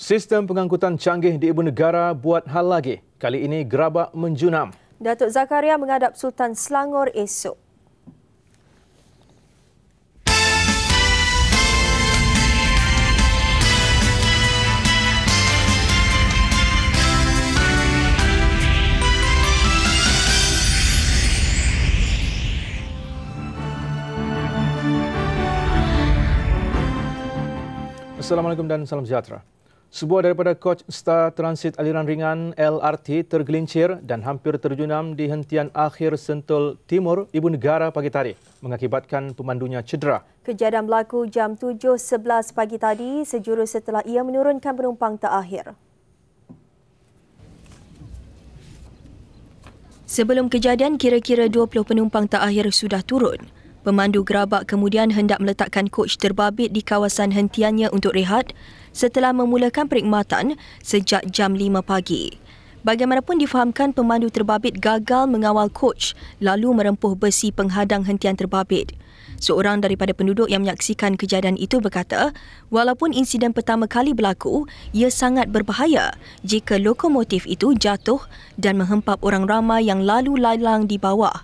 Sistem pengangkutan canggih di Ibu Negara buat hal lagi. Kali ini gerabak menjunam. Datuk Zakaria menghadap Sultan Selangor esok. Assalamualaikum dan salam sejahtera. Sebuah daripada coach Star Transit aliran ringan LRT tergelincir dan hampir terjunam di hentian akhir Sentul Timur Ibu Negara pagi tadi mengakibatkan pemandunya cedera. Kejadian berlaku jam 7.11 pagi tadi sejurus setelah ia menurunkan penumpang terakhir. Sebelum kejadian, kira-kira 20 penumpang terakhir sudah turun. Pemandu gerabak kemudian hendak meletakkan coach terbabit di kawasan hentiannya untuk rehat setelah memulakan perkhidmatan sejak jam 5 pagi. Bagaimanapun difahamkan pemandu terbabit gagal mengawal coach lalu merempuh besi penghadang hentian terbabit. Seorang daripada penduduk yang menyaksikan kejadian itu berkata, walaupun insiden pertama kali berlaku, ia sangat berbahaya jika lokomotif itu jatuh dan menghempap orang ramai yang lalu lalang di bawah.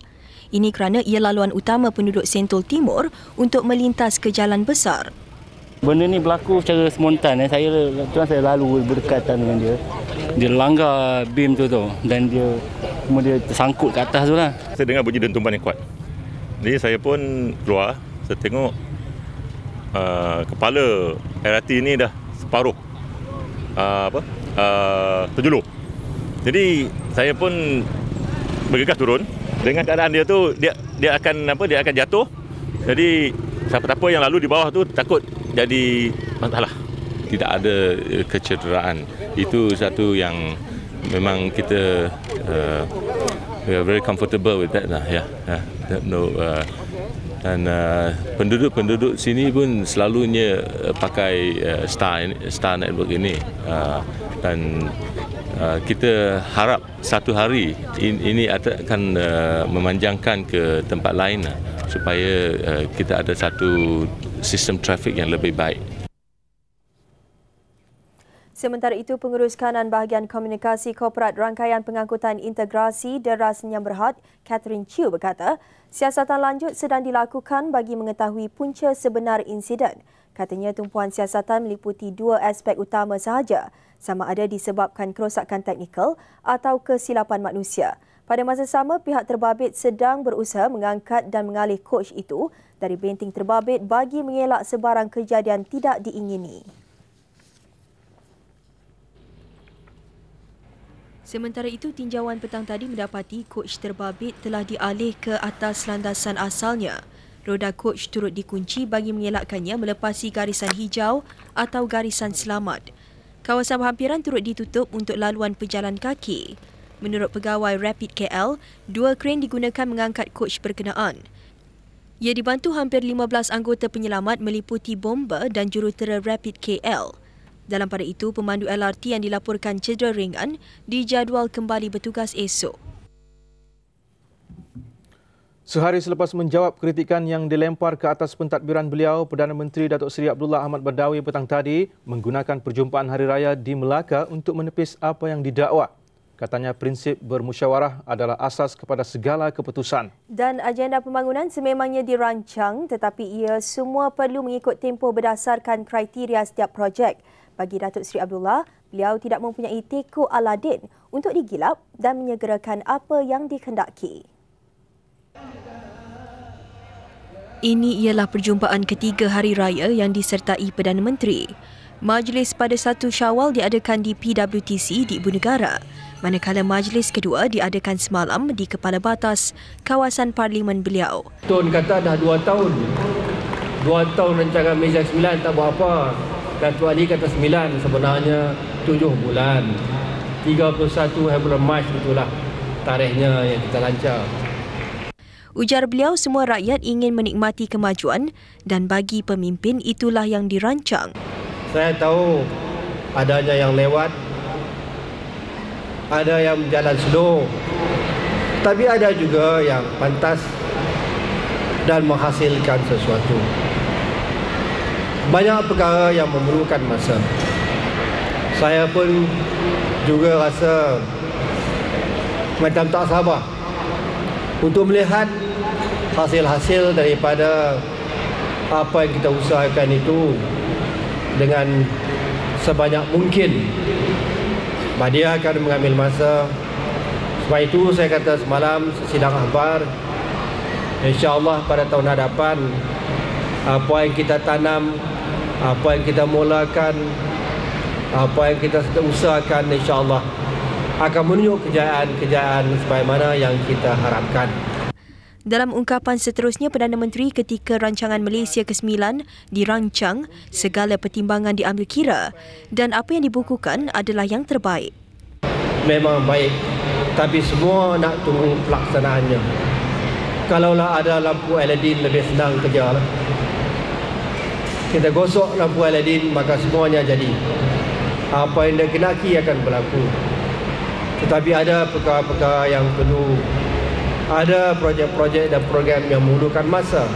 Ini kerana ia laluan utama penduduk Sentul Timur untuk melintas ke jalan besar benda ni berlaku secara semontan, eh. saya tuan saya lalu berdekatan dengan dia dia langgar beam tu tu dan dia cuma dia tersangkut kat atas tu lah saya dengar bunyi dentuman yang kuat jadi saya pun keluar saya tengok uh, kepala RT ni dah separuh uh, apa uh, terjulur jadi saya pun bergegas turun dengan keadaan dia tu dia dia akan apa dia akan jatuh jadi siapa apa yang lalu di bawah tu takut jadi masalah. Tidak ada eh, kecederaan. Itu satu yang memang kita uh, we are very comfortable with that lah. Yeah, yeah. No, uh, eh, dan penduduk-penduduk uh, sini pun selalunya uh, pakai uh, star star network ini uh, dan Ah, kita harap satu hari ini akan ah, memanjangkan ke tempat lain lah supaya ah, kita ada satu sistem trafik yang lebih baik. Sementara itu, Pengurus Kanan Bahagian Komunikasi Korporat Rangkaian Pengangkutan Integrasi Deras Nyam Berhad, Catherine Chiu berkata, siasatan lanjut sedang dilakukan bagi mengetahui punca sebenar insiden. Katanya tumpuan siasatan meliputi dua aspek utama sahaja, sama ada disebabkan kerosakan teknikal atau kesilapan manusia. Pada masa sama, pihak terbabit sedang berusaha mengangkat dan mengalih coach itu dari benting terbabit bagi mengelak sebarang kejadian tidak diingini. Sementara itu, tinjauan petang tadi mendapati coach terbabit telah dialih ke atas landasan asalnya. Roda coach turut dikunci bagi mengelakkannya melepasi garisan hijau atau garisan selamat. Kawasan berhampiran turut ditutup untuk laluan pejalan kaki. Menurut pegawai Rapid KL, dua kren digunakan mengangkat coach berkenaan. Ia dibantu hampir 15 anggota penyelamat meliputi bomba dan jurutera Rapid KL. Dalam pada itu, pemandu LRT yang dilaporkan cedera ringan dijadual kembali bertugas esok. Sehari selepas menjawab kritikan yang dilempar ke atas pentadbiran beliau, Perdana Menteri Datuk Seri Abdullah Ahmad Badawi petang tadi menggunakan perjumpaan Hari Raya di Melaka untuk menepis apa yang didakwa. Katanya prinsip bermusyawarah adalah asas kepada segala keputusan. Dan agenda pembangunan sememangnya dirancang tetapi ia semua perlu mengikut tempoh berdasarkan kriteria setiap projek. Bagi Datuk Seri Abdullah, beliau tidak mempunyai teko Aladin untuk digilap dan menyegerakan apa yang dikendaki. Ini ialah perjumpaan ketiga hari raya yang disertai Perdana Menteri. Majlis pada satu Syawal diadakan di PWTC di Ibu Negara, manakala majlis kedua diadakan semalam di Kepala Batas, kawasan Parlimen Beliau. Tuan kata dah dua tahun. dua tahun rancangan Meja sembilan tak buat apa. Datuk Ali kata sembilan sebenarnya tujuh bulan. 31 Februari Mac itulah tarikhnya yang kita lancar. Ujar beliau, semua rakyat ingin menikmati kemajuan dan bagi pemimpin itulah yang dirancang. Saya tahu adanya yang lewat, ada yang jalan slow, tapi ada juga yang pantas dan menghasilkan sesuatu. Banyak perkara yang memerlukan masa. Saya pun juga rasa macam tak sabar untuk melihat hasil-hasil daripada apa yang kita usahakan itu dengan sebanyak mungkin Badia akan mengambil masa sebab itu saya kata semalam sidang akhbar insyaAllah pada tahun hadapan apa yang kita tanam apa yang kita mulakan apa yang kita usahakan insyaAllah akan menunjuk kejayaan-kejayaan sebagaimana yang kita harapkan dalam ungkapan seterusnya Perdana Menteri ketika rancangan Malaysia ke-9 dirancang, segala pertimbangan diambil kira dan apa yang dibukukan adalah yang terbaik. Memang baik tapi semua nak tunggu pelaksanaannya. Kalaulah ada lampu LED lebih senang kerja. Lah. Kita gosok lampu LED maka semuanya jadi. Apa yang dikenaki akan berlaku. Tetapi ada perkara-perkara yang perlu ada projek-projek dan program yang memerlukan masa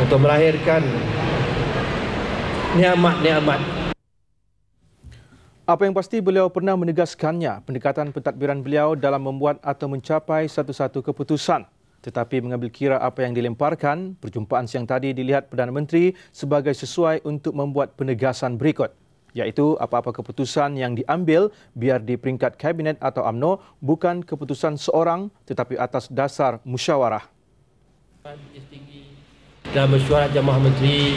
untuk melahirkan nikmat-nikmat. Apa yang pasti beliau pernah menegaskannya, pendekatan pentadbiran beliau dalam membuat atau mencapai satu-satu keputusan. Tetapi mengambil kira apa yang dilemparkan, perjumpaan siang tadi dilihat Perdana Menteri sebagai sesuai untuk membuat penegasan berikut iaitu apa-apa keputusan yang diambil biar di peringkat kabinet atau AMNO bukan keputusan seorang tetapi atas dasar musyawarah. Dan mesyuarat jemaah menteri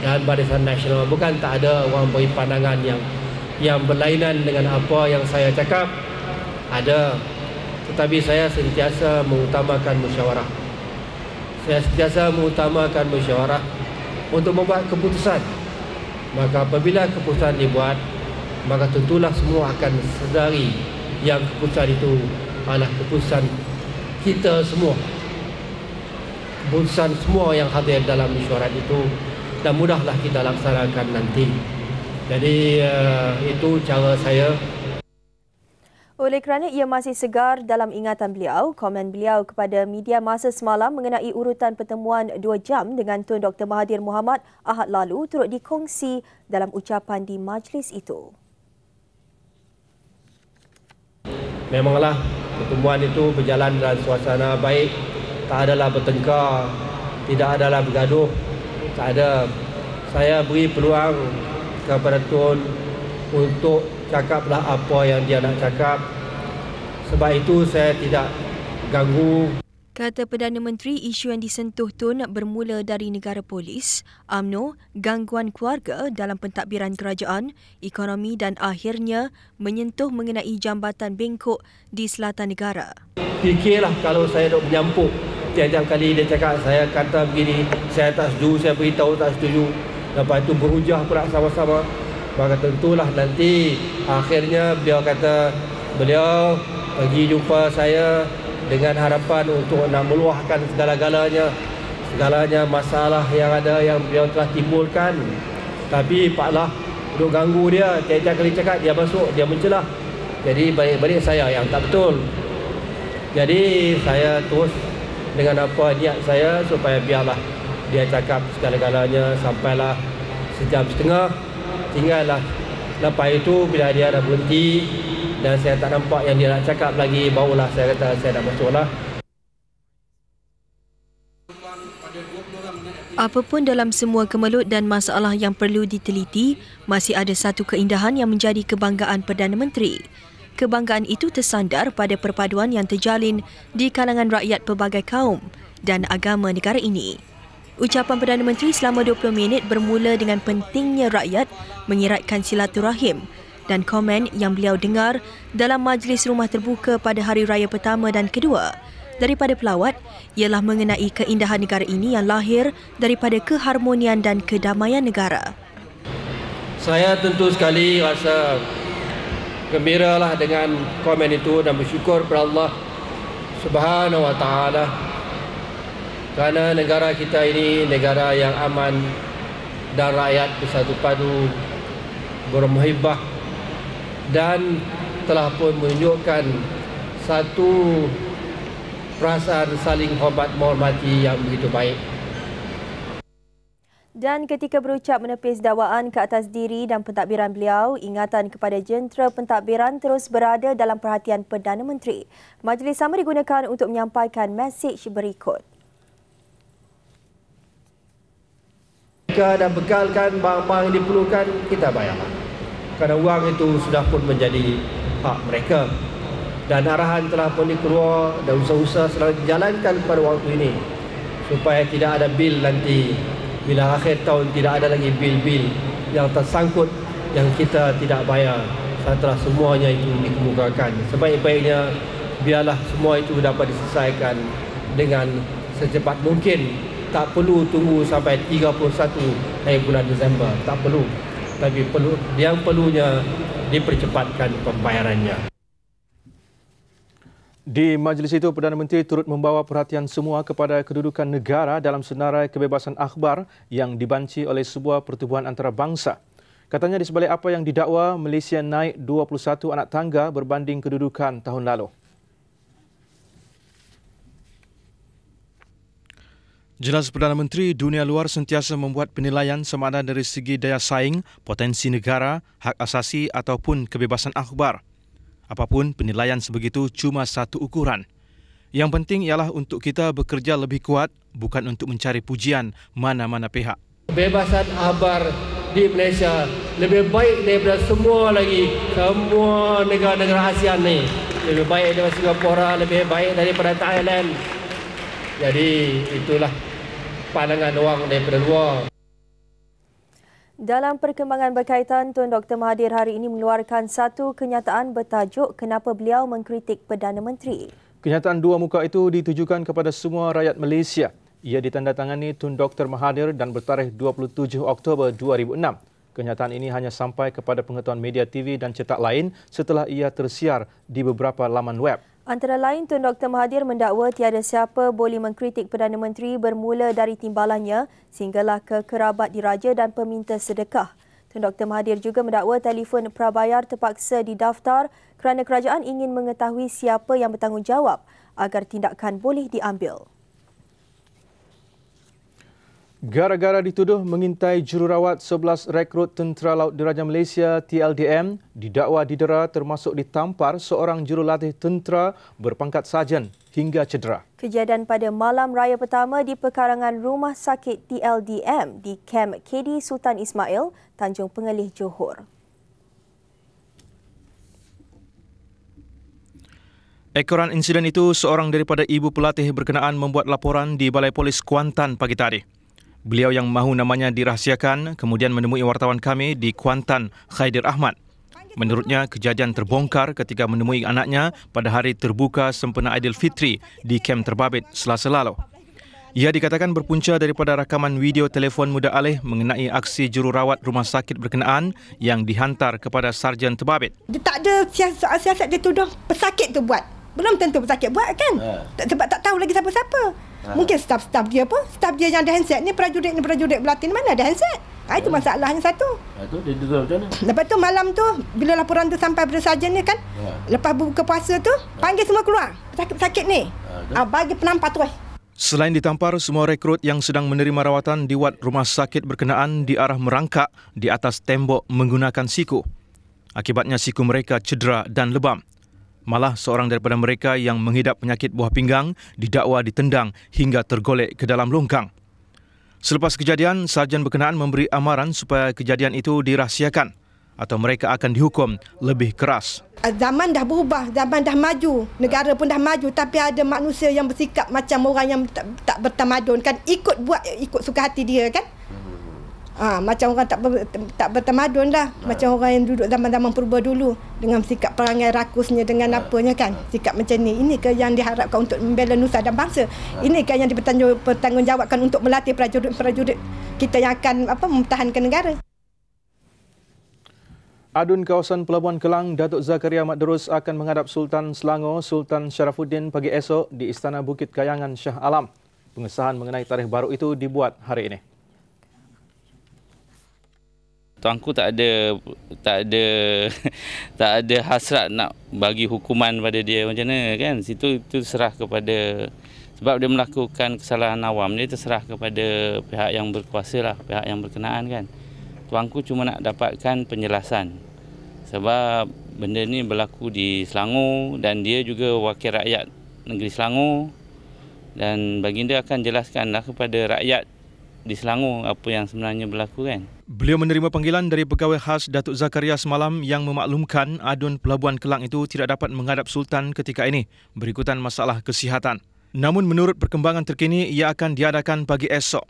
dan barisan nasional bukan tak ada orang beri pandangan yang yang berlainan dengan apa yang saya cakap ada tetapi saya sentiasa mengutamakan musyawarah. Saya sentiasa mengutamakan musyawarah untuk membuat keputusan maka apabila keputusan dibuat maka tentulah semua akan sedari yang keputusan itu adalah keputusan kita semua keputusan semua yang hadir dalam mesyuarat itu dan mudahlah kita laksanakan nanti jadi uh, itu cara saya oleh kerana ia masih segar dalam ingatan beliau, komen beliau kepada media masa semalam mengenai urutan pertemuan dua jam dengan Tun Dr. Mahathir Mohamad Ahad lalu turut dikongsi dalam ucapan di majlis itu. Memanglah pertemuan itu berjalan dalam suasana baik, tak adalah bertengkar, tidak adalah bergaduh, tak ada. Saya beri peluang kepada Tun untuk cakaplah apa yang dia nak cakap. Sebab itu saya tidak ganggu. Kata Perdana Menteri, isu yang disentuh tun bermula dari negara polis, UMNO, gangguan keluarga dalam pentadbiran kerajaan, ekonomi dan akhirnya menyentuh mengenai jambatan bengkok di selatan negara. Fikirlah kalau saya nak menyampuk tiap-tiap kali dia cakap saya kata begini, saya tak setuju, saya beritahu tak setuju. Lepas itu berhujah pula sama-sama maka tentulah nanti akhirnya beliau kata beliau pergi jumpa saya dengan harapan untuk nak meluahkan segala-galanya segalanya masalah yang ada yang beliau telah timbulkan tapi paklah duduk ganggu dia tiap-tiap kali cakap dia masuk dia mencelah jadi balik-balik saya yang tak betul jadi saya terus dengan apa niat saya supaya biarlah dia cakap segala-galanya sampailah sejam setengah Tinggal lah lepas itu bila dia dah berhenti dan saya tak nampak yang dia nak cakap lagi barulah saya kata saya dah masuk lah Apapun dalam semua kemelut dan masalah yang perlu diteliti, masih ada satu keindahan yang menjadi kebanggaan Perdana Menteri. Kebanggaan itu tersandar pada perpaduan yang terjalin di kalangan rakyat pelbagai kaum dan agama negara ini. Ucapan Perdana Menteri selama 20 minit bermula dengan pentingnya rakyat mengiratkan silaturahim dan komen yang beliau dengar dalam majlis rumah terbuka pada hari raya pertama dan kedua daripada pelawat ialah mengenai keindahan negara ini yang lahir daripada keharmonian dan kedamaian negara. Saya tentu sekali rasa gembiralah dengan komen itu dan bersyukur kepada Allah Subhanahu Wa Taala kerana negara kita ini negara yang aman dan rakyat bersatu padu bermuhibah dan telah pun menunjukkan satu perasaan saling hormat menghormati yang begitu baik. Dan ketika berucap menepis dakwaan ke atas diri dan pentadbiran beliau, ingatan kepada jentera pentadbiran terus berada dalam perhatian Perdana Menteri. Majlis sama digunakan untuk menyampaikan mesej berikut. jika ada bekalkan barang-barang yang diperlukan kita bayar kerana wang itu sudah pun menjadi hak mereka dan arahan telah pun dikeluar dan usaha-usaha sedang dijalankan pada waktu ini supaya tidak ada bil nanti bila akhir tahun tidak ada lagi bil-bil yang tersangkut yang kita tidak bayar setelah semuanya itu dikemukakan sebaik-baiknya biarlah semua itu dapat diselesaikan dengan secepat mungkin tak perlu tunggu sampai 31 hari bulan Disember tak perlu tapi perlu yang perlunya dipercepatkan pembayarannya di majlis itu, Perdana Menteri turut membawa perhatian semua kepada kedudukan negara dalam senarai kebebasan akhbar yang dibanci oleh sebuah pertubuhan antarabangsa. Katanya di sebalik apa yang didakwa, Malaysia naik 21 anak tangga berbanding kedudukan tahun lalu. Jelas Perdana Menteri, dunia luar sentiasa membuat penilaian sama ada dari segi daya saing, potensi negara, hak asasi ataupun kebebasan akhbar. Apapun penilaian sebegitu cuma satu ukuran. Yang penting ialah untuk kita bekerja lebih kuat bukan untuk mencari pujian mana-mana pihak. Kebebasan akhbar di Malaysia lebih baik daripada semua lagi semua negara-negara ASEAN ni. Lebih baik daripada Singapura, lebih baik daripada Thailand. Jadi itulah pandangan orang daripada luar. Dalam perkembangan berkaitan, Tun Dr. Mahathir hari ini mengeluarkan satu kenyataan bertajuk kenapa beliau mengkritik Perdana Menteri. Kenyataan dua muka itu ditujukan kepada semua rakyat Malaysia. Ia ditandatangani Tun Dr. Mahathir dan bertarikh 27 Oktober 2006. Kenyataan ini hanya sampai kepada pengetahuan media TV dan cetak lain setelah ia tersiar di beberapa laman web. Antara lain Tun Dr Mahathir mendakwa tiada siapa boleh mengkritik Perdana Menteri bermula dari timbalannya sehinggalah ke kerabat diraja dan peminta sedekah. Tun Dr Mahathir juga mendakwa telefon prabayar terpaksa didaftar kerana kerajaan ingin mengetahui siapa yang bertanggungjawab agar tindakan boleh diambil. Gara-gara dituduh mengintai jururawat 11 rekrut Tentera Laut Diraja Malaysia TLDM, didakwa didera termasuk ditampar seorang jurulatih tentera berpangkat sajen hingga cedera. Kejadian pada malam raya pertama di pekarangan rumah sakit TLDM di Kem KD Sultan Ismail, Tanjung Pengelih Johor. Ekoran insiden itu seorang daripada ibu pelatih berkenaan membuat laporan di Balai Polis Kuantan pagi tadi. Beliau yang mahu namanya dirahsiakan kemudian menemui wartawan kami di Kuantan Khaidir Ahmad. Menurutnya, kejadian terbongkar ketika menemui anaknya pada hari terbuka sempena Fitri di Kem Terbabit selasa lalu. Ia dikatakan berpunca daripada rakaman video telefon muda alih mengenai aksi jururawat rumah sakit berkenaan yang dihantar kepada Sarjan Terbabit. Dia tak ada siasat, siasat dia tuduh pesakit tu buat. Belum tentu pesakit buat kan? Ha. Sebab tak tahu lagi siapa-siapa. Ah. Mungkin staff-staff dia pun Staff dia yang ada handset Ni prajurit ni prajurit belati ni Mana ada handset ha, Itu yeah. masalahnya satu Itu ah, dia tutup macam mana Lepas tu malam tu Bila laporan tu sampai pada sarjan ni kan yeah. Lepas buka puasa tu ha. Panggil semua keluar Sakit-sakit ni ha, ha, Bagi penampar tu eh Selain ditampar, semua rekrut yang sedang menerima rawatan di wad rumah sakit berkenaan diarah merangkak di atas tembok menggunakan siku. Akibatnya siku mereka cedera dan lebam. Malah seorang daripada mereka yang menghidap penyakit buah pinggang didakwa ditendang hingga tergolek ke dalam longkang. Selepas kejadian, sarjan berkenaan memberi amaran supaya kejadian itu dirahsiakan atau mereka akan dihukum lebih keras. Ah, zaman dah berubah, zaman dah maju, negara pun dah maju tapi ada manusia yang bersikap macam orang yang tak, tak bertamadun kan ikut buat ikut suka hati dia kan. Ha, macam orang tak ber, tak bertamadun lah. Ha. Macam orang yang duduk zaman-zaman purba dulu. Dengan sikap perangai rakusnya, dengan ha. apanya kan. Sikap macam ni. Inikah yang diharapkan untuk membela Nusa dan bangsa? Ha. Inikah yang dipertanggungjawabkan untuk melatih prajurit-prajurit kita yang akan apa mempertahankan negara? Adun kawasan Pelabuhan Kelang, Datuk Zakaria Ahmad Derus akan menghadap Sultan Selangor, Sultan Syarafuddin pagi esok di Istana Bukit Kayangan Shah Alam. Pengesahan mengenai tarikh baru itu dibuat hari ini tuanku tak ada tak ada tak ada hasrat nak bagi hukuman pada dia macam mana kan situ itu serah kepada sebab dia melakukan kesalahan awam dia terserah kepada pihak yang berkuasa lah pihak yang berkenaan kan tuanku cuma nak dapatkan penjelasan sebab benda ni berlaku di Selangor dan dia juga wakil rakyat negeri Selangor dan baginda akan jelaskanlah kepada rakyat di Selangor apa yang sebenarnya berlaku kan. Beliau menerima panggilan dari pegawai khas Datuk Zakaria semalam yang memaklumkan adun pelabuhan Kelang itu tidak dapat menghadap Sultan ketika ini berikutan masalah kesihatan. Namun menurut perkembangan terkini ia akan diadakan pagi esok.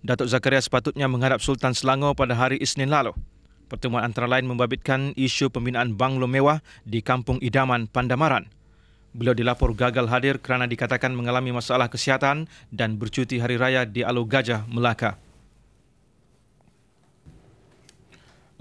Datuk Zakaria sepatutnya menghadap Sultan Selangor pada hari Isnin lalu. Pertemuan antara lain membabitkan isu pembinaan banglo mewah di Kampung Idaman Pandamaran. Beliau dilaporkan gagal hadir kerana dikatakan mengalami masalah kesihatan dan bercuti hari raya di Alu Gajah, Melaka.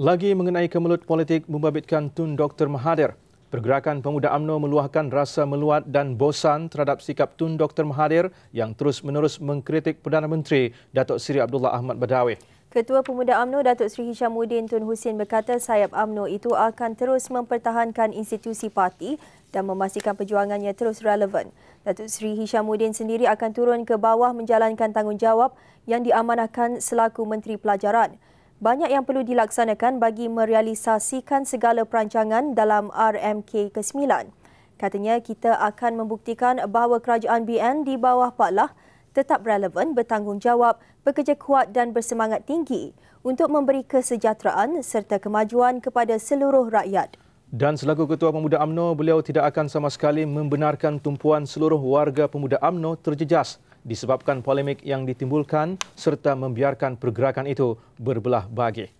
Lagi mengenai kemelut politik membabitkan Tun Dr. Mahathir. Pergerakan Pemuda AMNO meluahkan rasa meluat dan bosan terhadap sikap Tun Dr. Mahathir yang terus-menerus mengkritik Perdana Menteri Datuk Seri Abdullah Ahmad Badawi. Ketua Pemuda AMNO Datuk Seri Hishamuddin Tun Hussein berkata sayap AMNO itu akan terus mempertahankan institusi parti dan memastikan perjuangannya terus relevan. Datuk Seri Hishamuddin sendiri akan turun ke bawah menjalankan tanggungjawab yang diamanahkan selaku Menteri Pelajaran. Banyak yang perlu dilaksanakan bagi merealisasikan segala perancangan dalam RMK ke-9. Katanya kita akan membuktikan bahawa kerajaan BN di bawah Pak Lah tetap relevan, bertanggungjawab, bekerja kuat dan bersemangat tinggi untuk memberi kesejahteraan serta kemajuan kepada seluruh rakyat. Dan selaku Ketua Pemuda AMNO, beliau tidak akan sama sekali membenarkan tumpuan seluruh warga Pemuda AMNO terjejas disebabkan polemik yang ditimbulkan serta membiarkan pergerakan itu berbelah bagi.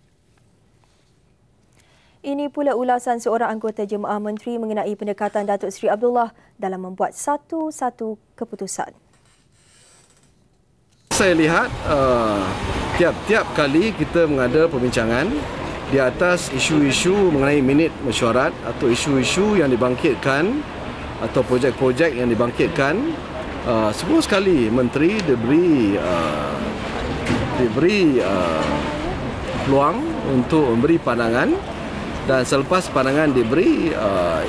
Ini pula ulasan seorang anggota Jemaah Menteri mengenai pendekatan Datuk Seri Abdullah dalam membuat satu-satu keputusan saya lihat tiap-tiap uh, kali kita mengada perbincangan di atas isu-isu mengenai minit mesyuarat atau isu-isu yang dibangkitkan atau projek-projek yang dibangkitkan uh, semua sekali menteri diberi uh, diberi uh, peluang untuk memberi pandangan dan selepas pandangan diberi uh,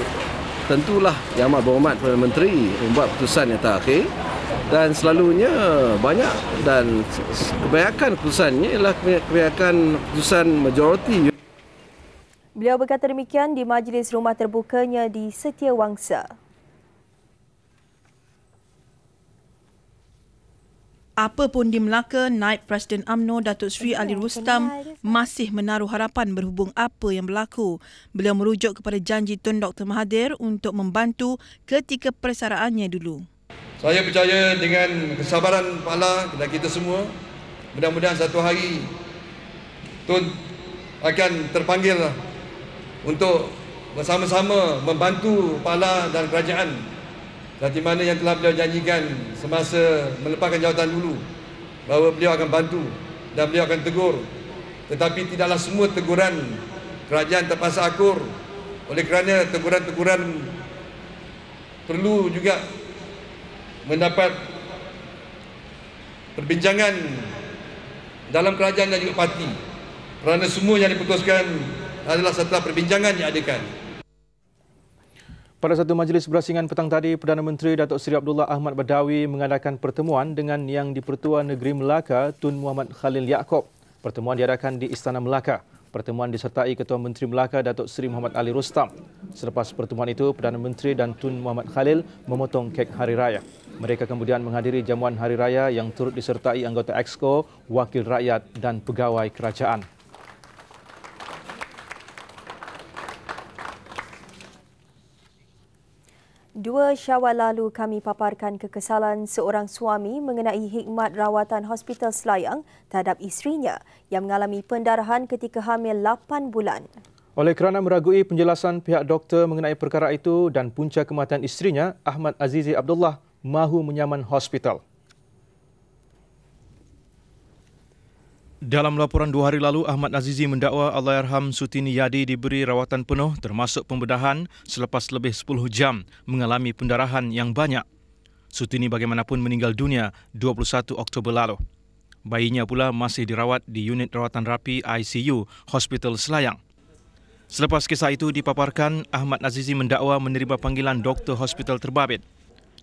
tentulah yang amat berhormat Perdana Menteri membuat keputusan yang terakhir dan selalunya banyak dan kebanyakan keputusannya ialah kebanyakan keputusan majoriti. Beliau berkata demikian di majlis rumah terbukanya di Setiawangsa. Apa pun di Melaka, Naib Presiden AMNO Datuk Sri Ali Rustam masih menaruh harapan berhubung apa yang berlaku. Beliau merujuk kepada janji Tun Dr Mahathir untuk membantu ketika persaraannya dulu. Saya percaya dengan kesabaran pala dan kita semua mudah-mudahan satu hari Tun akan terpanggil lah untuk bersama-sama membantu pala dan kerajaan dari mana yang telah beliau janjikan semasa melepaskan jawatan dulu bahawa beliau akan bantu dan beliau akan tegur tetapi tidaklah semua teguran kerajaan terpaksa akur oleh kerana teguran-teguran perlu juga mendapat perbincangan dalam kerajaan dan juga parti kerana semua yang diputuskan adalah setelah perbincangan yang adakan. Pada satu majlis berasingan petang tadi, Perdana Menteri Datuk Seri Abdullah Ahmad Badawi mengadakan pertemuan dengan Yang Dipertua Negeri Melaka Tun Muhammad Khalil Yaakob. Pertemuan diadakan di Istana Melaka. Pertemuan disertai Ketua Menteri Melaka Datuk Seri Muhammad Ali Rustam. Selepas pertemuan itu, Perdana Menteri dan Tun Muhammad Khalil memotong kek hari raya. Mereka kemudian menghadiri jamuan hari raya yang turut disertai anggota EXCO, wakil rakyat dan pegawai kerajaan. Dua syawal lalu kami paparkan kekesalan seorang suami mengenai hikmat rawatan hospital Selayang terhadap isterinya yang mengalami pendarahan ketika hamil 8 bulan. Oleh kerana meragui penjelasan pihak doktor mengenai perkara itu dan punca kematian isterinya, Ahmad Azizi Abdullah mahu menyaman hospital. Dalam laporan dua hari lalu, Ahmad Azizi mendakwa Allahyarham Sutini Yadi diberi rawatan penuh termasuk pembedahan selepas lebih 10 jam mengalami pendarahan yang banyak. Sutini bagaimanapun meninggal dunia 21 Oktober lalu. Bayinya pula masih dirawat di unit rawatan rapi ICU Hospital Selayang. Selepas kisah itu dipaparkan, Ahmad Azizi mendakwa menerima panggilan doktor hospital terbabit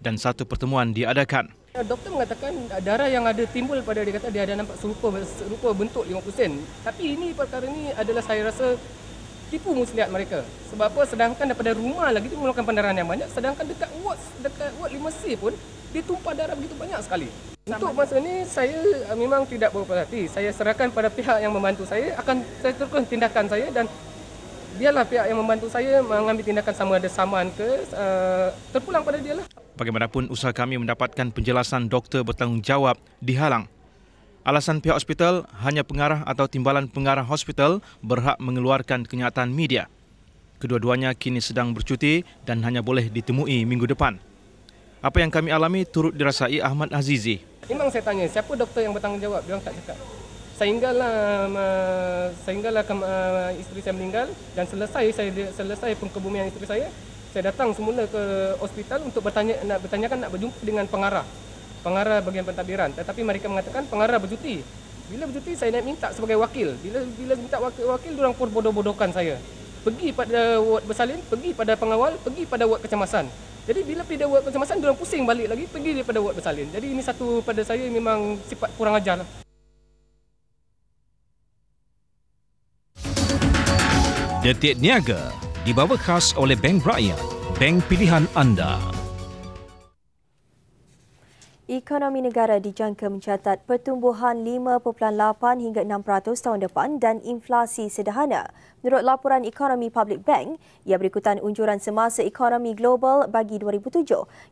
dan satu pertemuan diadakan. Ya, doktor mengatakan eh, darah yang ada timbul pada dia kata dia ada nampak serupa, serupa bentuk 50%. Tapi ini perkara ini adalah saya rasa tipu muslihat mereka. Sebab apa? Sedangkan daripada rumah lagi itu mengeluarkan pendarahan yang banyak. Sedangkan dekat ward, dekat ward 5C pun dia tumpah darah begitu banyak sekali. Untuk masa ini saya eh, memang tidak berpuas hati. Saya serahkan pada pihak yang membantu saya akan saya teruskan tindakan saya dan biarlah pihak yang membantu saya mengambil tindakan sama ada saman ke uh, terpulang pada dia lah. Bagaimanapun usaha kami mendapatkan penjelasan doktor bertanggungjawab dihalang. Alasan pihak hospital hanya pengarah atau timbalan pengarah hospital berhak mengeluarkan kenyataan media. Kedua-duanya kini sedang bercuti dan hanya boleh ditemui minggu depan. Apa yang kami alami turut dirasai Ahmad Azizi. Memang saya tanya, siapa doktor yang bertanggungjawab? Dia orang tak cakap sehinggalah uh, sehinggalah ke, uh, isteri saya meninggal dan selesai saya selesai pengkebumian isteri saya saya datang semula ke hospital untuk bertanya nak bertanyakan nak berjumpa dengan pengarah pengarah bagian pentadbiran tetapi mereka mengatakan pengarah bercuti bila bercuti saya nak minta sebagai wakil bila bila minta wakil wakil orang pun bodoh-bodohkan saya pergi pada ward bersalin pergi pada pengawal pergi pada ward kecemasan jadi bila pergi ward kecemasan orang pusing balik lagi pergi daripada ward bersalin jadi ini satu pada saya memang sifat kurang ajar Detik Niaga dibawa khas oleh Bank Raya, bank pilihan anda. Ekonomi negara dijangka mencatat pertumbuhan 5.8 hingga 6% tahun depan dan inflasi sederhana. Menurut laporan ekonomi Public Bank, ia berikutan unjuran semasa ekonomi global bagi 2007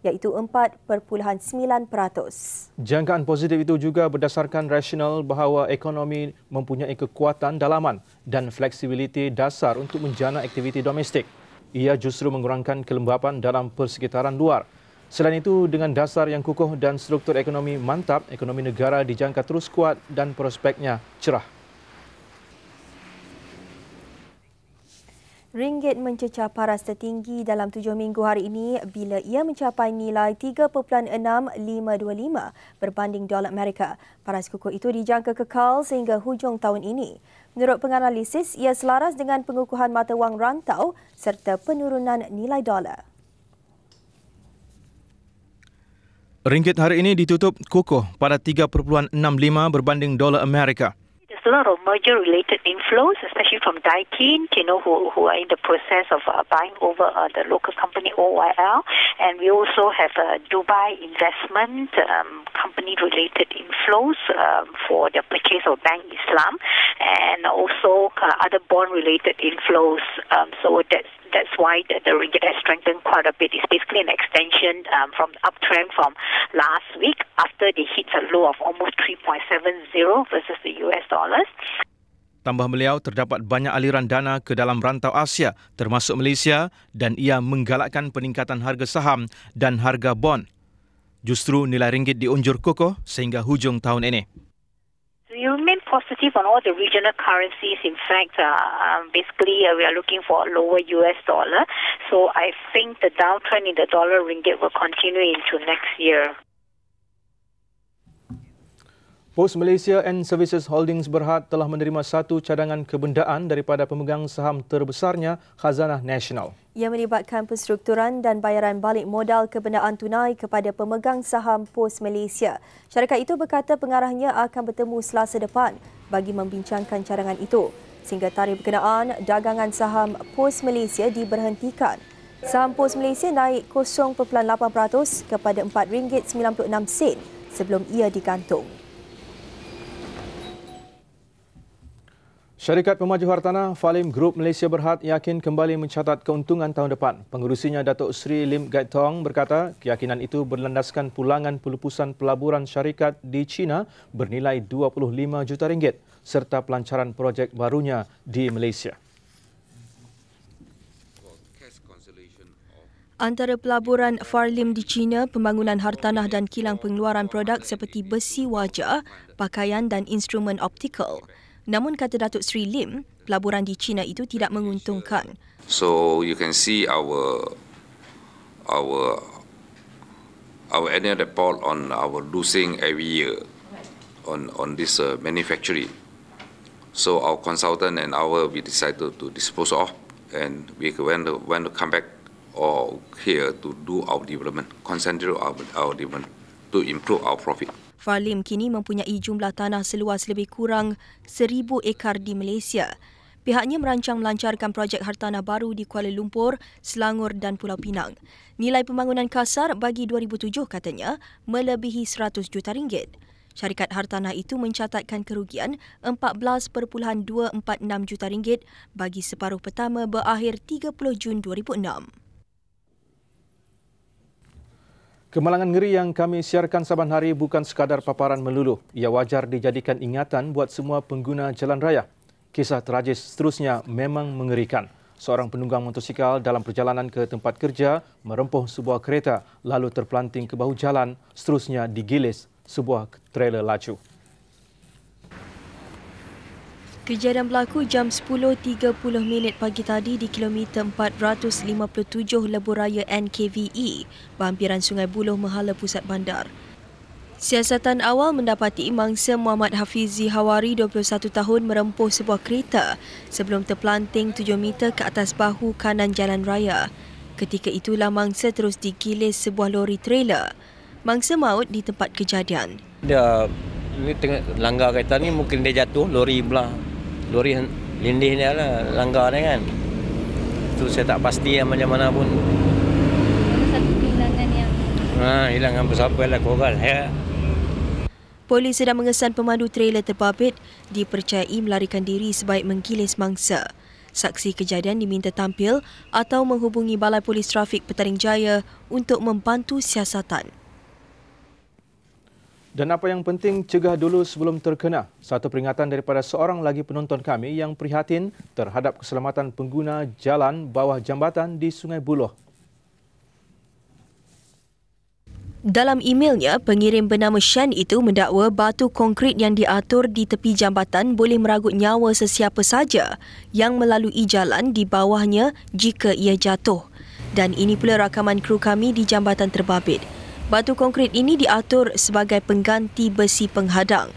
iaitu 4.9%. Jangkaan positif itu juga berdasarkan rasional bahawa ekonomi mempunyai kekuatan dalaman dan fleksibiliti dasar untuk menjana aktiviti domestik. Ia justru mengurangkan kelembapan dalam persekitaran luar. Selain itu, dengan dasar yang kukuh dan struktur ekonomi mantap, ekonomi negara dijangka terus kuat dan prospeknya cerah. Ringgit mencecah paras tertinggi dalam tujuh minggu hari ini bila ia mencapai nilai 3.6525 berbanding dolar Amerika. Paras kukuh itu dijangka kekal sehingga hujung tahun ini. Menurut penganalisis, ia selaras dengan pengukuhan mata wang rantau serta penurunan nilai dolar. Ringgit hari ini ditutup kukuh pada 3.65 berbanding dolar Amerika. There's a lot of merger-related inflows, especially from Daikin, you know, who, who are in the process of uh, buying over uh, the local company OYL. And we also have a Dubai investment um, company-related inflows um, for the purchase of Bank Islam and also uh, other bond-related inflows. Um, so that's that's why the, the ringgit has strengthened quite a bit. It's basically an extension um, from the uptrend from last week after they hit a low of almost 3.70 versus the US dollars. Tambah beliau, terdapat banyak aliran dana ke dalam rantau Asia, termasuk Malaysia, dan ia menggalakkan peningkatan harga saham dan harga bond. Justru nilai ringgit diunjur kokoh sehingga hujung tahun ini. we remain positive on all the regional currencies. In fact, uh, um, basically, uh, we are looking for a lower US dollar. So I think the downtrend in the dollar ringgit will continue into next year. Post Malaysia and Services Holdings Berhad telah menerima satu cadangan kebendaan daripada pemegang saham terbesarnya, Khazanah Nasional. Ia melibatkan penstrukturan dan bayaran balik modal kebendaan tunai kepada pemegang saham Post Malaysia. Syarikat itu berkata pengarahnya akan bertemu selasa depan bagi membincangkan cadangan itu. Sehingga tarikh berkenaan, dagangan saham Post Malaysia diberhentikan. Saham Post Malaysia naik 0.8% kepada RM4.96 sebelum ia digantung. Syarikat Pemaju Hartana, Falim Group Malaysia Berhad yakin kembali mencatat keuntungan tahun depan. Pengurusinya Datuk Sri Lim Gait Tong berkata, keyakinan itu berlandaskan pulangan pelupusan pelaburan syarikat di China bernilai 25 juta ringgit serta pelancaran projek barunya di Malaysia. Antara pelaburan Farlim di China, pembangunan hartanah dan kilang pengeluaran produk seperti besi wajah, pakaian dan instrumen optikal. Namun kata Datuk Sri Lim, pelaburan di China itu tidak menguntungkan. So you can see our our our annual report on our losing every year on on this uh, manufacturing. So our consultant and our we decided to dispose of and we when to, when to come back or here to do our development, concentrate our, our development to improve our profit. Falim kini mempunyai jumlah tanah seluas lebih kurang 1,000 ekar di Malaysia. Pihaknya merancang melancarkan projek hartanah baru di Kuala Lumpur, Selangor dan Pulau Pinang. Nilai pembangunan kasar bagi 2007 katanya melebihi 100 juta ringgit. Syarikat hartanah itu mencatatkan kerugian 14.246 juta ringgit bagi separuh pertama berakhir 30 Jun 2006. Kemalangan ngeri yang kami siarkan saban hari bukan sekadar paparan melulu. Ia wajar dijadikan ingatan buat semua pengguna jalan raya. Kisah tragis seterusnya memang mengerikan. Seorang penunggang motosikal dalam perjalanan ke tempat kerja merempuh sebuah kereta lalu terpelanting ke bahu jalan seterusnya digilis sebuah trailer laju. Kejadian berlaku jam 10.30 minit pagi tadi di kilometer 457 Lebuh Raya NKVE, berhampiran Sungai Buloh menghala pusat bandar. Siasatan awal mendapati mangsa Muhammad Hafizi Hawari 21 tahun merempuh sebuah kereta sebelum terpelanting 7 meter ke atas bahu kanan jalan raya. Ketika itulah mangsa terus digilis sebuah lori trailer. Mangsa maut di tempat kejadian. Dia ni tengah langgar kereta ni mungkin dia jatuh lori belah lori lindih dia lah langgar dia kan tu saya tak pasti yang macam mana pun satu kehilangan yang ha lah koral lah, ya Polis sedang mengesan pemandu trailer terbabit dipercayai melarikan diri sebaik menggilis mangsa. Saksi kejadian diminta tampil atau menghubungi Balai Polis Trafik Petaling Jaya untuk membantu siasatan. Dan apa yang penting, cegah dulu sebelum terkena. Satu peringatan daripada seorang lagi penonton kami yang prihatin terhadap keselamatan pengguna jalan bawah jambatan di Sungai Buloh. Dalam emailnya, pengirim bernama Shen itu mendakwa batu konkrit yang diatur di tepi jambatan boleh meragut nyawa sesiapa saja yang melalui jalan di bawahnya jika ia jatuh. Dan ini pula rakaman kru kami di jambatan terbabit. Batu konkrit ini diatur sebagai pengganti besi penghadang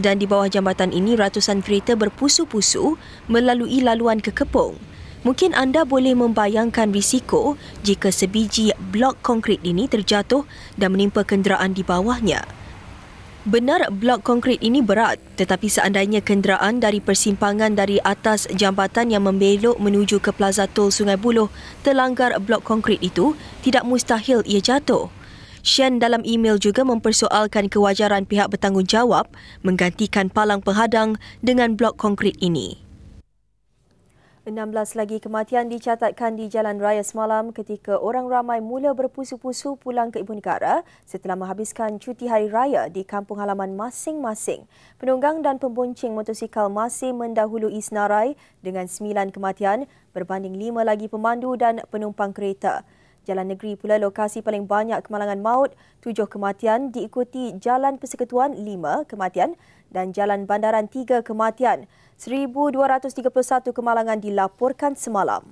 dan di bawah jambatan ini ratusan kereta berpusu-pusu melalui laluan kekepung. Mungkin anda boleh membayangkan risiko jika sebiji blok konkrit ini terjatuh dan menimpa kenderaan di bawahnya. Benar blok konkrit ini berat tetapi seandainya kenderaan dari persimpangan dari atas jambatan yang membelok menuju ke Plaza Tol Sungai Buloh terlanggar blok konkrit itu, tidak mustahil ia jatuh. Shen dalam email juga mempersoalkan kewajaran pihak bertanggungjawab menggantikan palang penghadang dengan blok konkrit ini. 16 lagi kematian dicatatkan di jalan raya semalam ketika orang ramai mula berpusu-pusu pulang ke ibu negara setelah menghabiskan cuti hari raya di kampung halaman masing-masing. Penunggang dan pembuncing motosikal masih mendahului senarai dengan 9 kematian berbanding 5 lagi pemandu dan penumpang kereta. Jalan Negeri pula lokasi paling banyak kemalangan maut, tujuh kematian diikuti Jalan Persekutuan lima kematian dan Jalan Bandaran tiga kematian. 1,231 kemalangan dilaporkan semalam.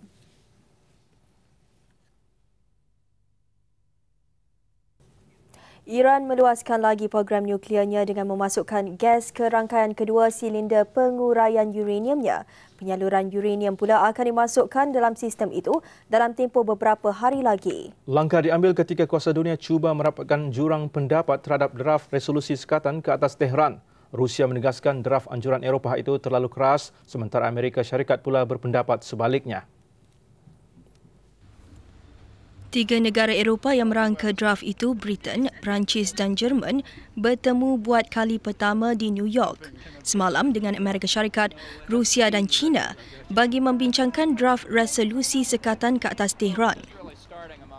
Iran meluaskan lagi program nuklearnya dengan memasukkan gas ke rangkaian kedua silinder penguraian uraniumnya. Penyaluran uranium pula akan dimasukkan dalam sistem itu dalam tempoh beberapa hari lagi. Langkah diambil ketika kuasa dunia cuba merapatkan jurang pendapat terhadap draft resolusi sekatan ke atas Tehran. Rusia menegaskan draft anjuran Eropah itu terlalu keras, sementara Amerika Syarikat pula berpendapat sebaliknya. Tiga negara Eropah yang merangka draft itu, Britain, Perancis dan Jerman, bertemu buat kali pertama di New York semalam dengan Amerika Syarikat, Rusia dan China bagi membincangkan draft resolusi sekatan ke atas Tehran.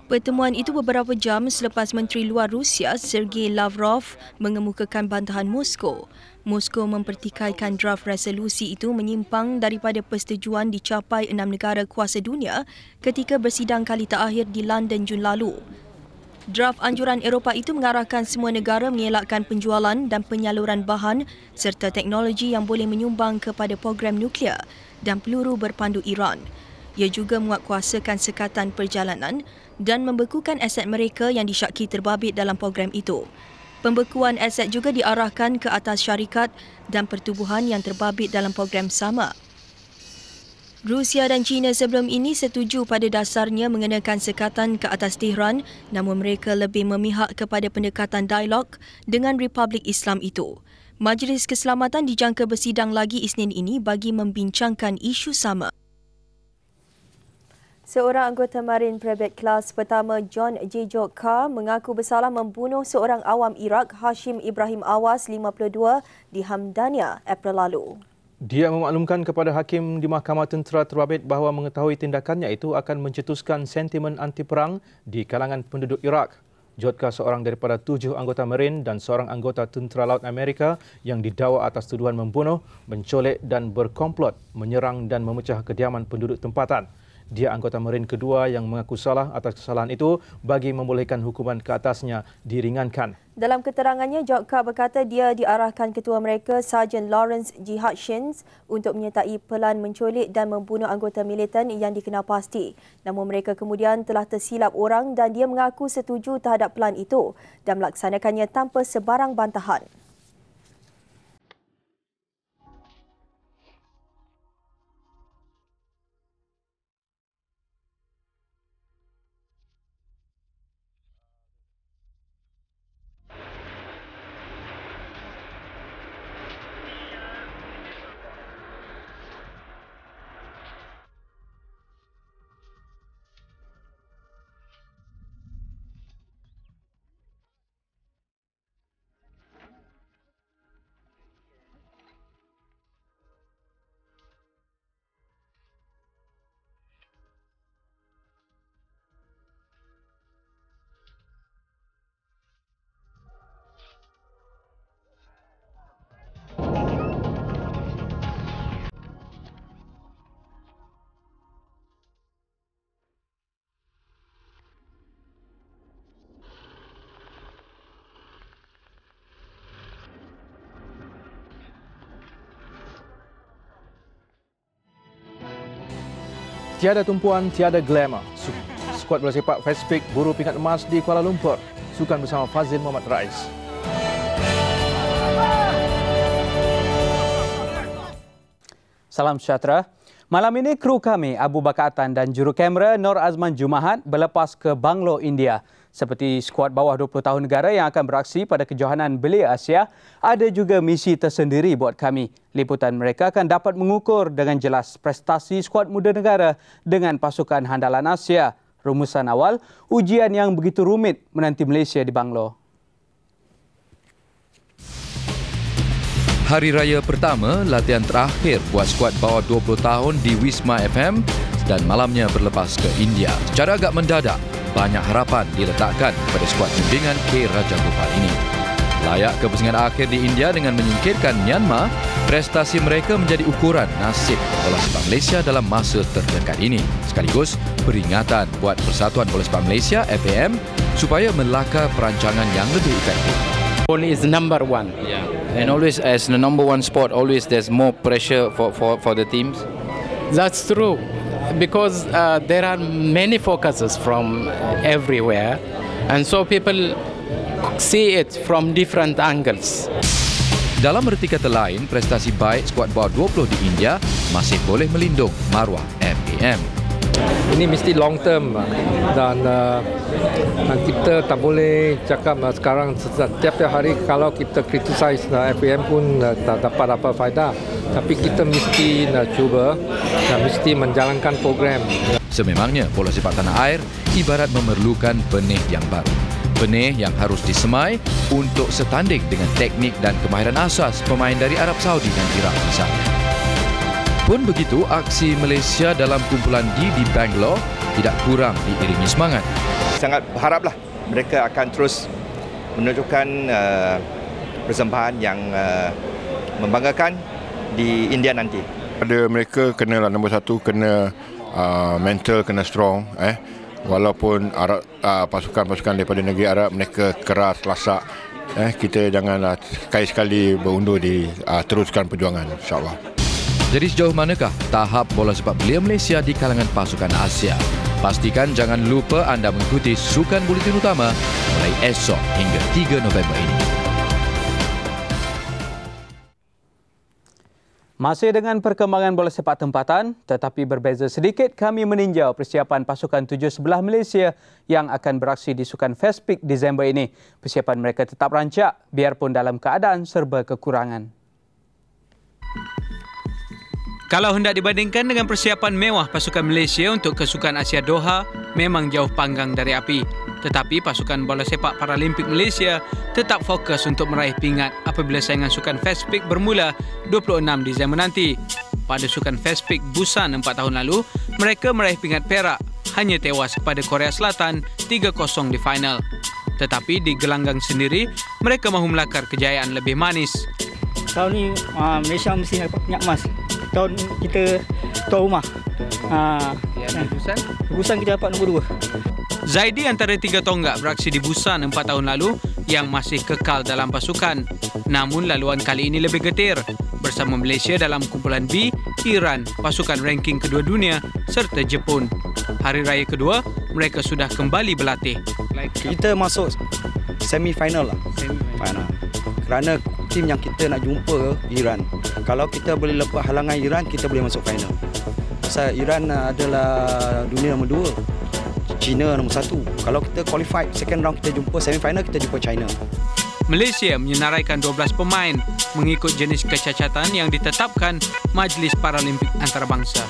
Pertemuan itu beberapa jam selepas Menteri Luar Rusia Sergei Lavrov mengemukakan bantahan Moskow Moskow mempertikaikan draft resolusi itu menyimpang daripada persetujuan dicapai enam negara kuasa dunia ketika bersidang kali terakhir di London Jun lalu. Draft anjuran Eropah itu mengarahkan semua negara mengelakkan penjualan dan penyaluran bahan serta teknologi yang boleh menyumbang kepada program nuklear dan peluru berpandu Iran. Ia juga menguatkuasakan sekatan perjalanan dan membekukan aset mereka yang disyaki terbabit dalam program itu. Pembekuan aset juga diarahkan ke atas syarikat dan pertubuhan yang terbabit dalam program sama. Rusia dan China sebelum ini setuju pada dasarnya mengenakan sekatan ke atas Tehran namun mereka lebih memihak kepada pendekatan dialog dengan Republik Islam itu. Majlis Keselamatan dijangka bersidang lagi Isnin ini bagi membincangkan isu sama. Seorang anggota Marin, Private kelas pertama John J. Jokka mengaku bersalah membunuh seorang awam Iraq Hashim Ibrahim Awas 52 di Hamdania April lalu. Dia memaklumkan kepada hakim di Mahkamah Tentera Terbabit bahawa mengetahui tindakannya itu akan mencetuskan sentimen anti perang di kalangan penduduk Iraq. Jodka seorang daripada tujuh anggota Marin dan seorang anggota Tentera Laut Amerika yang didakwa atas tuduhan membunuh, mencolek dan berkomplot menyerang dan memecah kediaman penduduk tempatan dia anggota Marin kedua yang mengaku salah atas kesalahan itu bagi membolehkan hukuman ke atasnya diringankan. Dalam keterangannya, Jokka berkata dia diarahkan ketua mereka, Sarjan Lawrence G. Hutchins untuk menyertai pelan menculik dan membunuh anggota militan yang dikenal pasti. Namun mereka kemudian telah tersilap orang dan dia mengaku setuju terhadap pelan itu dan melaksanakannya tanpa sebarang bantahan. Tiada tumpuan, tiada glamour. Skuad bola sepak Fastpick buru pingat emas di Kuala Lumpur. Sukan bersama Fazil Muhammad Rais. Salam sejahtera. Malam ini kru kami Abu Bakar Atan dan juru kamera Nur Azman Jumahat berlepas ke Banglo, India seperti skuad bawah 20 tahun negara yang akan beraksi pada kejohanan belia Asia, ada juga misi tersendiri buat kami. Liputan mereka akan dapat mengukur dengan jelas prestasi skuad muda negara dengan pasukan handalan Asia. Rumusan awal, ujian yang begitu rumit menanti Malaysia di Banglo. Hari raya pertama, latihan terakhir buat skuad bawah 20 tahun di Wisma FM dan malamnya berlepas ke India. Secara agak mendadak, banyak harapan diletakkan pada skuad pembingan K. Raja Gopal ini. Layak kepusingan akhir di India dengan menyingkirkan Myanmar, prestasi mereka menjadi ukuran nasib bola sepak Malaysia dalam masa terdekat ini. Sekaligus peringatan buat Persatuan Bola Sepak Malaysia FAM supaya melaka perancangan yang lebih efektif. Bola is number one. Yeah. And always as the number one sport, always there's more pressure for for for the teams. That's true because uh, there are many focuses from everywhere, and so people see it from different angles. Dalam erti kata lain, prestasi baik skuad bawah 20 di India masih boleh melindung maruah MAM ini mesti long term dan uh, kita tak boleh cakap uh, sekarang setiap hari kalau kita criticize uh, eh, FAM pun uh, tak dapat apa faedah tapi kita mesti uh, cuba dan uh, mesti menjalankan program sememangnya bola sepak tanah air ibarat memerlukan benih yang baru benih yang harus disemai untuk setanding dengan teknik dan kemahiran asas pemain dari Arab Saudi dan Iraq misalnya pun begitu, aksi Malaysia dalam kumpulan D di Bangalore tidak kurang diiringi semangat. Sangat haraplah mereka akan terus menunjukkan uh, persembahan yang uh, membanggakan di India nanti. Pada mereka kena lah nombor satu kena uh, mental kena strong eh walaupun Arab, uh, pasukan-pasukan daripada negeri Arab mereka keras lasak eh kita janganlah sekali sekali berundur di uh, teruskan perjuangan insyaallah. Jadi sejauh manakah tahap bola sepak belia Malaysia di kalangan pasukan Asia? Pastikan jangan lupa anda mengikuti Sukan Bulletin Utama mulai esok hingga 3 November ini. Masih dengan perkembangan bola sepak tempatan, tetapi berbeza sedikit kami meninjau persiapan pasukan tujuh sebelah Malaysia yang akan beraksi di Sukan Fespik Disember ini. Persiapan mereka tetap rancak biarpun dalam keadaan serba kekurangan. Kalau hendak dibandingkan dengan persiapan mewah pasukan Malaysia untuk kesukaan Asia Doha, memang jauh panggang dari api. Tetapi pasukan bola sepak Paralimpik Malaysia tetap fokus untuk meraih pingat apabila saingan sukan Fastpick bermula 26 Disember nanti. Pada sukan Fastpick Busan 4 tahun lalu, mereka meraih pingat perak hanya tewas kepada Korea Selatan 3-0 di final. Tetapi di gelanggang sendiri, mereka mahu melakar kejayaan lebih manis tahun ni uh, Malaysia mesti dapat minyak emas tahun kita tuan rumah Ha, uh, Busan kita dapat nombor dua. Zaidi antara tiga tonggak beraksi di Busan empat tahun lalu yang masih kekal dalam pasukan. Namun laluan kali ini lebih getir bersama Malaysia dalam kumpulan B, Iran, pasukan ranking kedua dunia serta Jepun. Hari raya kedua, mereka sudah kembali berlatih. Kita masuk semi final lah. Semi final. Kerana tim yang kita nak jumpa Iran. Kalau kita boleh lepas halangan Iran, kita boleh masuk final. Sebab Iran uh, adalah dunia nombor dua. China nombor satu. Kalau kita qualify second round, kita jumpa semi final, kita jumpa China. Malaysia menyenaraikan 12 pemain mengikut jenis kecacatan yang ditetapkan Majlis Paralimpik Antarabangsa.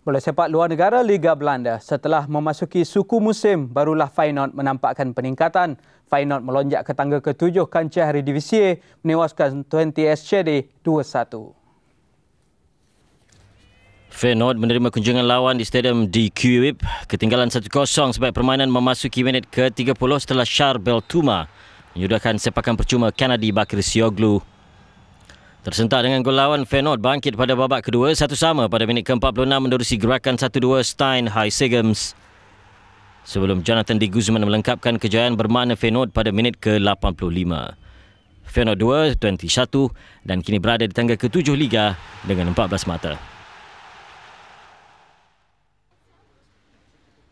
Bola sepak luar negara Liga Belanda setelah memasuki suku musim barulah Feyenoord menampakkan peningkatan. Feyenoord melonjak ke tangga ketujuh kancah hari divisi A menewaskan 20 SCD 2-1. Feyenoord menerima kunjungan lawan di Stadium di Kuiwip. Ketinggalan 1-0 sebaik permainan memasuki minit ke-30 setelah Charbel Tuma menyudahkan sepakan percuma Kennedy Bakir Sioglu Tersentak dengan gol lawan, Feyenoord bangkit pada babak kedua satu sama pada minit ke-46 menerusi gerakan 1-2 Stein Heisegems. Sebelum Jonathan Di Guzman melengkapkan kejayaan bermakna Feyenoord pada minit ke-85. Feyenoord 2, 21 dan kini berada di tangga ke-7 Liga dengan 14 mata.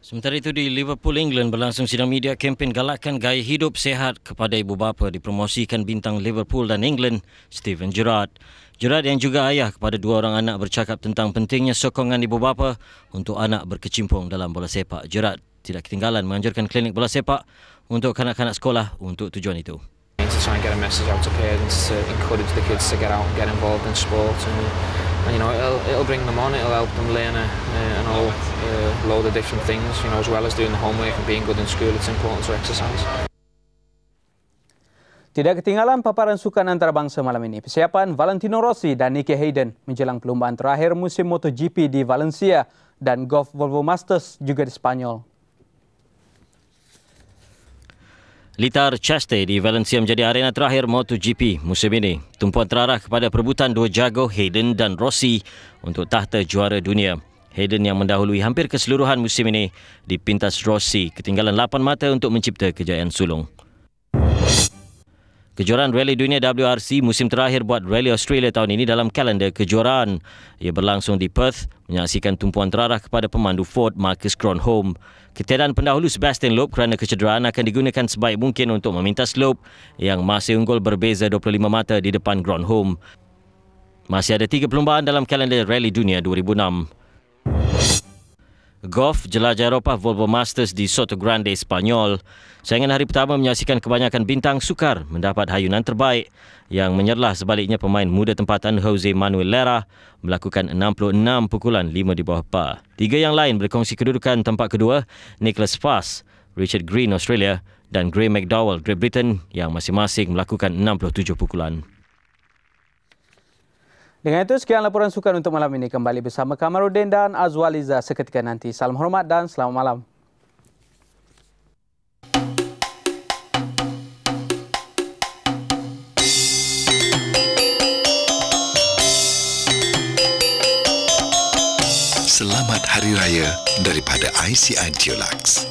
Sementara itu di Liverpool, England berlangsung sidang media kempen galakan gaya hidup sehat kepada ibu bapa dipromosikan bintang Liverpool dan England, Steven Gerrard. Gerrard yang juga ayah kepada dua orang anak bercakap tentang pentingnya sokongan ibu bapa untuk anak berkecimpung dalam bola sepak. Gerrard tidak ketinggalan menganjurkan klinik bola sepak untuk kanak-kanak sekolah untuk tujuan itu. To try and get a message out to parents to encourage the kids to sport and you know it'll it'll bring them on. It'll help them learn a uh, and all uh, load of different things. You know, as well as doing the homework and being good in school, it's important to exercise. Tidak ketinggalan paparan sukan antarabangsa malam ini. Persiapan Valentino Rossi dan Nicky Hayden menjelang perlombaan terakhir musim MotoGP di Valencia dan Golf Volvo Masters juga di Spanyol Litar Chaste di Valencia menjadi arena terakhir MotoGP musim ini. Tumpuan terarah kepada perebutan dua jago Hayden dan Rossi untuk tahta juara dunia. Hayden yang mendahului hampir keseluruhan musim ini dipintas Rossi ketinggalan lapan mata untuk mencipta kejayaan sulung. Kejuaraan Rally Dunia WRC musim terakhir buat Rally Australia tahun ini dalam kalender kejuaraan. Ia berlangsung di Perth menyaksikan tumpuan terarah kepada pemandu Ford Marcus Cronholm. Ketiadaan pendahulu Sebastian Loeb kerana kecederaan akan digunakan sebaik mungkin untuk meminta Loeb yang masih unggul berbeza 25 mata di depan Cronholm. Masih ada tiga perlumbaan dalam kalender Rally Dunia 2006. Golf Jelajah Eropah Volvo Masters di Soto Grande, Spanyol. Sayangan hari pertama menyaksikan kebanyakan bintang sukar mendapat hayunan terbaik yang menyerlah sebaliknya pemain muda tempatan Jose Manuel Lera melakukan 66 pukulan 5 di bawah par. Tiga yang lain berkongsi kedudukan tempat kedua, Nicholas Fass, Richard Green Australia dan Gray McDowell Great Britain yang masing-masing melakukan 67 pukulan. Dengan itu, sekian laporan sukan untuk malam ini. Kembali bersama Kamarudin dan Azwaliza seketika nanti. Salam hormat dan selamat malam. Selamat Hari Raya daripada ICI Geolux.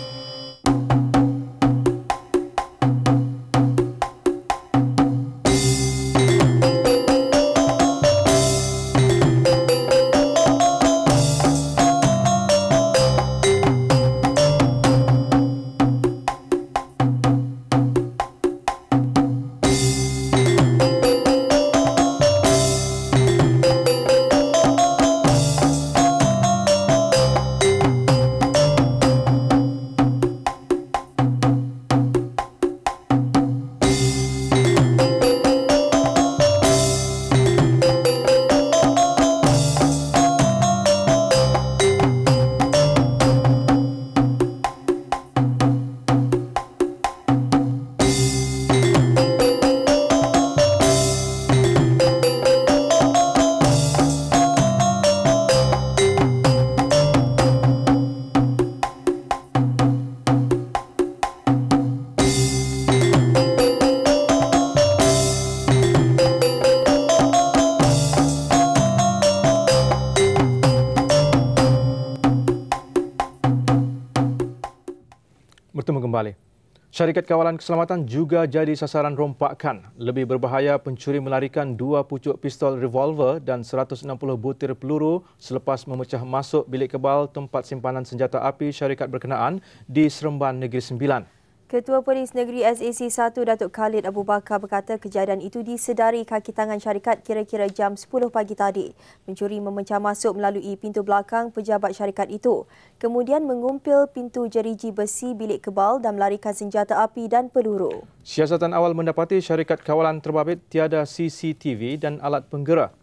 Syarikat Kawalan Keselamatan juga jadi sasaran rompakan. Lebih berbahaya pencuri melarikan dua pucuk pistol revolver dan 160 butir peluru selepas memecah masuk bilik kebal tempat simpanan senjata api syarikat berkenaan di Seremban Negeri Sembilan. Ketua Polis Negeri SAC 1 Datuk Khalid Abu Bakar berkata kejadian itu disedari kaki tangan syarikat kira-kira jam 10 pagi tadi. pencuri memecah masuk melalui pintu belakang pejabat syarikat itu. Kemudian mengumpil pintu jeriji besi bilik kebal dan melarikan senjata api dan peluru. Siasatan awal mendapati syarikat kawalan terbabit tiada CCTV dan alat penggera.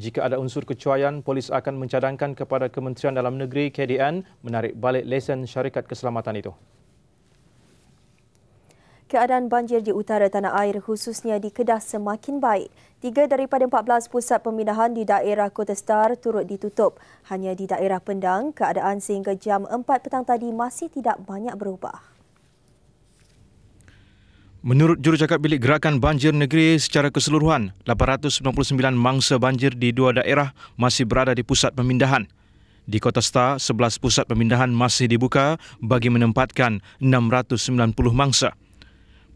Jika ada unsur kecuaian, polis akan mencadangkan kepada Kementerian Dalam Negeri KDN menarik balik lesen syarikat keselamatan itu keadaan banjir di utara tanah air khususnya di Kedah semakin baik. Tiga daripada 14 pusat pemindahan di daerah Kota Star turut ditutup. Hanya di daerah Pendang, keadaan sehingga jam 4 petang tadi masih tidak banyak berubah. Menurut jurucakap bilik gerakan banjir negeri secara keseluruhan, 899 mangsa banjir di dua daerah masih berada di pusat pemindahan. Di Kota Star, 11 pusat pemindahan masih dibuka bagi menempatkan 690 mangsa.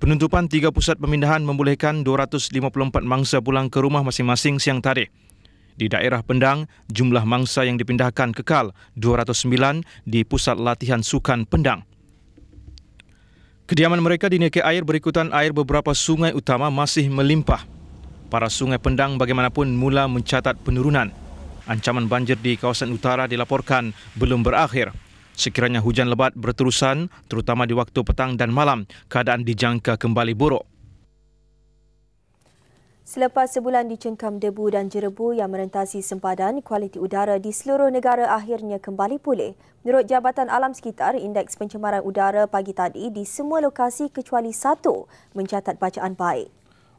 Penutupan tiga pusat pemindahan membolehkan 254 mangsa pulang ke rumah masing-masing siang tarikh. Di daerah Pendang, jumlah mangsa yang dipindahkan kekal 209 di pusat latihan sukan Pendang. Kediaman mereka di neke air berikutan air beberapa sungai utama masih melimpah. Para sungai Pendang bagaimanapun mula mencatat penurunan. Ancaman banjir di kawasan utara dilaporkan belum berakhir. Sekiranya hujan lebat berterusan, terutama di waktu petang dan malam, keadaan dijangka kembali buruk. Selepas sebulan dicengkam debu dan jerebu yang merentasi sempadan, kualiti udara di seluruh negara akhirnya kembali pulih. Menurut Jabatan Alam Sekitar, indeks pencemaran udara pagi tadi di semua lokasi kecuali satu mencatat bacaan baik.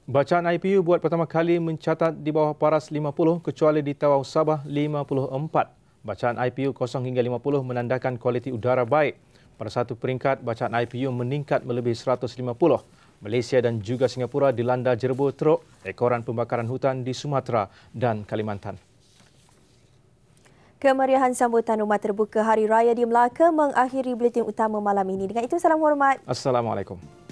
Bacaan IPU buat pertama kali mencatat di bawah paras 50 kecuali di Tawau Sabah 54. Bacaan IPU 0 hingga 50 menandakan kualiti udara baik. Pada satu peringkat, bacaan IPU meningkat melebihi 150. Malaysia dan juga Singapura dilanda jerbu teruk ekoran pembakaran hutan di Sumatera dan Kalimantan. Kemeriahan sambutan rumah terbuka Hari Raya di Melaka mengakhiri buletin utama malam ini. Dengan itu, salam hormat. Assalamualaikum.